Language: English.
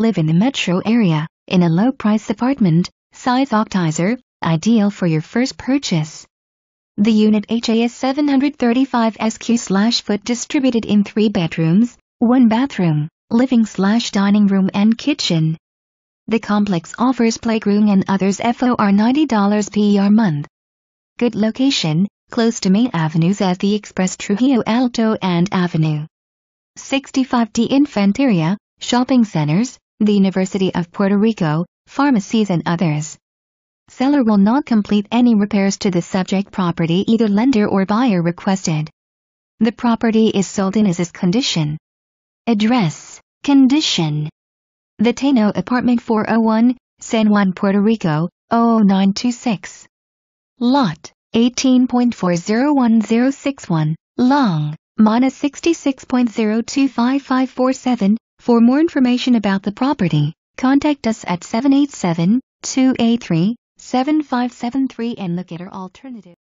live in the metro area, in a low-priced apartment, size octizer, ideal for your first purchase. The unit HAS 735 SQ foot distributed in three bedrooms, one bathroom, living slash dining room and kitchen. The complex offers playroom and others FOR $90 per month. Good location, close to main avenues at the Express Trujillo Alto and Avenue. 65D Infanteria, shopping centers, the University of Puerto Rico, pharmacies and others. Seller will not complete any repairs to the subject property either lender or buyer requested. The property is sold in as is condition. Address, condition. The Tano Apartment 401, San Juan, Puerto Rico, 00926. Lot, 18.401061, long, minus -66.025547. For more information about the property, contact us at 787-283-7573 and look at our alternative.